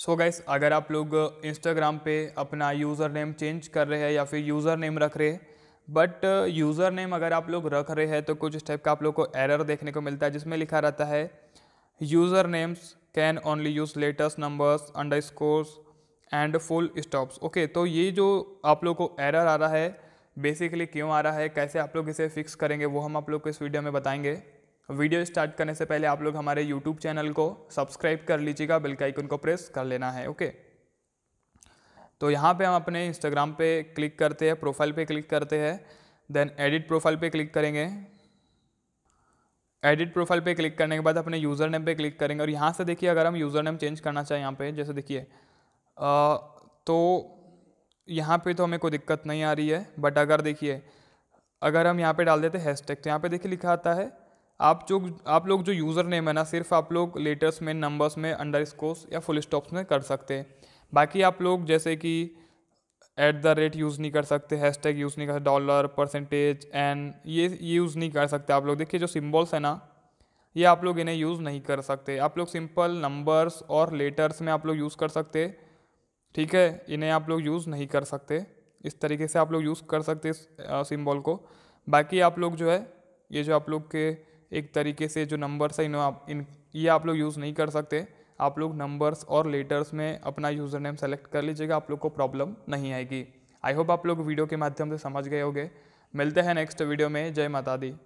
सो so gas अगर आप लोग इंस्टाग्राम पे अपना यूज़र नेम चेंज कर रहे हैं या फिर यूज़र नेम रख रहे हैं बट यूज़र नेम अगर आप लोग रख रहे हैं तो कुछ इस टाइप का आप लोग को एरर देखने को मिलता है जिसमें लिखा रहता है user names can only use letters numbers underscores and full stops okay तो ये जो आप लोग को एरर आ रहा है बेसिकली क्यों आ रहा है कैसे आप लोग इसे फिक्स करेंगे वो हम आप लोग को इस वीडियो में बताएंगे वीडियो स्टार्ट करने से पहले आप लोग हमारे यूट्यूब चैनल को सब्सक्राइब कर लीजिएगा बिल का आइकन को प्रेस कर लेना है ओके तो यहाँ पे हम अपने इंस्टाग्राम पे क्लिक करते हैं प्रोफाइल पे क्लिक करते हैं देन एडिट प्रोफाइल पे क्लिक करेंगे एडिट प्रोफाइल पे क्लिक करने के बाद अपने यूज़र नेम पे क्लिक करेंगे और यहाँ से देखिए अगर हम यूज़र नेम चेंज करना चाहें यहाँ पे जैसे देखिए तो यहाँ पे तो हमें कोई दिक्कत नहीं आ रही है बट अगर देखिए अगर हम यहाँ पे डाल देते टैग तो यहाँ पर देखिए लिखा आता है आप जो आप लोग जो यूज़र नेम है ना सिर्फ आप लोग लेटर्स में नंबर्स में अंडर स्कोर्स या फुल स्टॉप्स में कर सकते हैं बाकी आप लोग जैसे कि एट द रेट यूज़ नहीं कर सकते हैश टैग यूज़ नहीं कर सकते डॉलर परसेंटेज एन ये ये यूज़ नहीं कर सकते आप लोग देखिए जो सिम्बॉल्स है ना ये आप लोग इन्हें यूज़ नहीं कर सकते आप लोग सिंपल नंबर्स और लेटर्स में आप लोग यूज़ कर सकते ठीक है इन्हें आप लोग यूज़ नहीं कर सकते इस तरीके से आप लोग यूज़ कर सकते इस सिम्बॉल को बाकी आप लोग जो है ये जो आप लोग के एक तरीके से जो नंबर्स है इन आप इन ये आप लोग यूज़ नहीं कर सकते आप लोग नंबर्स और लेटर्स में अपना यूज़र नेम सेलेक्ट कर लीजिएगा आप लोग को प्रॉब्लम नहीं आएगी आई होप आप लोग वीडियो के माध्यम से समझ गए होंगे मिलते हैं नेक्स्ट वीडियो में जय माता दी